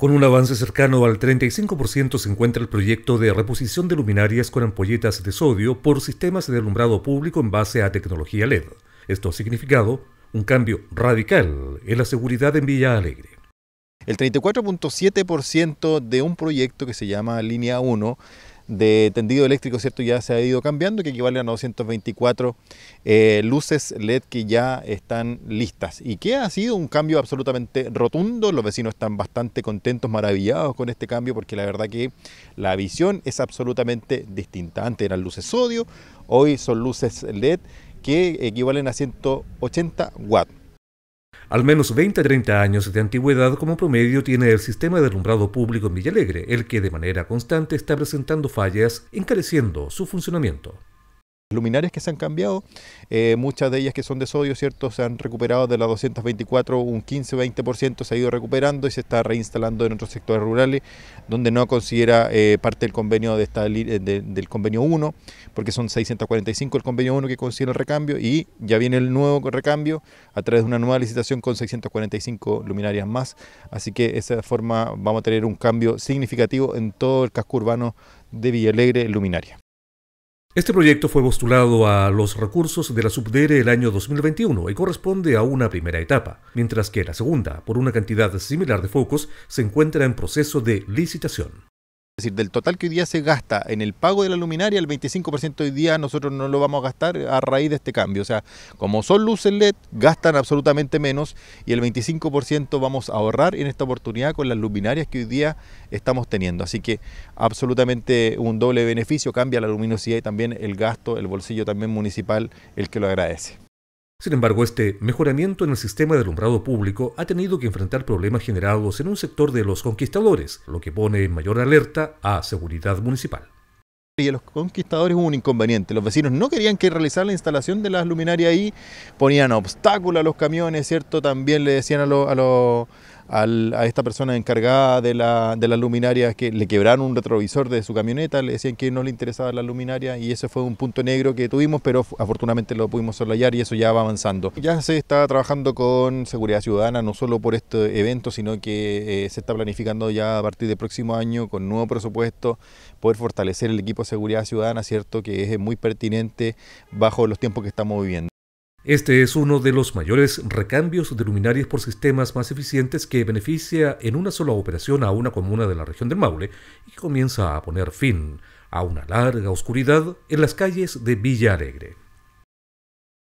Con un avance cercano al 35% se encuentra el proyecto de reposición de luminarias con ampolletas de sodio por sistemas de alumbrado público en base a tecnología LED. Esto ha significado un cambio radical en la seguridad en Villa Alegre. El 34.7% de un proyecto que se llama Línea 1 de tendido eléctrico, ¿cierto? Ya se ha ido cambiando, que equivale a 924 eh, luces LED que ya están listas. Y que ha sido un cambio absolutamente rotundo. Los vecinos están bastante contentos, maravillados con este cambio, porque la verdad que la visión es absolutamente distinta. Antes eran luces sodio, hoy son luces LED que equivalen a 180 watts al menos 20-30 años de antigüedad como promedio tiene el sistema de alumbrado público en Villalegre, el que de manera constante está presentando fallas, encareciendo su funcionamiento luminarias que se han cambiado, eh, muchas de ellas que son de sodio, ¿cierto? Se han recuperado de las 224, un 15-20% se ha ido recuperando y se está reinstalando en otros sectores rurales, donde no considera eh, parte del convenio de esta, del convenio 1, porque son 645 el convenio 1 que considera el recambio y ya viene el nuevo recambio a través de una nueva licitación con 645 luminarias más. Así que de esa forma vamos a tener un cambio significativo en todo el casco urbano de Villalegre Luminaria. Este proyecto fue postulado a los recursos de la Subdere el año 2021 y corresponde a una primera etapa, mientras que la segunda, por una cantidad similar de focos, se encuentra en proceso de licitación. Es decir, del total que hoy día se gasta en el pago de la luminaria, el 25% hoy día nosotros no lo vamos a gastar a raíz de este cambio. O sea, como son luces LED, gastan absolutamente menos y el 25% vamos a ahorrar en esta oportunidad con las luminarias que hoy día estamos teniendo. Así que absolutamente un doble beneficio, cambia la luminosidad y también el gasto, el bolsillo también municipal, el que lo agradece. Sin embargo, este mejoramiento en el sistema de alumbrado público ha tenido que enfrentar problemas generados en un sector de los conquistadores, lo que pone en mayor alerta a seguridad municipal. Y a los conquistadores hubo un inconveniente. Los vecinos no querían que realizar la instalación de las luminarias ahí, ponían obstáculos a los camiones, ¿cierto? También le decían a, los a esta persona encargada de, la, de las luminarias que le quebraron un retrovisor de su camioneta, le decían que no le interesaba la luminaria y ese fue un punto negro que tuvimos, pero afortunadamente lo pudimos soslayar y eso ya va avanzando. Ya se está trabajando con seguridad ciudadana, no solo por este evento, sino que eh, se está planificando ya a partir del próximo año con nuevo presupuesto poder fortalecer el equipo de seguridad ciudadana, ¿cierto? Que es muy pertinente bajo los tiempos que estamos viviendo. Este es uno de los mayores recambios de luminarias por sistemas más eficientes que beneficia en una sola operación a una comuna de la región del Maule y comienza a poner fin a una larga oscuridad en las calles de Villa Alegre.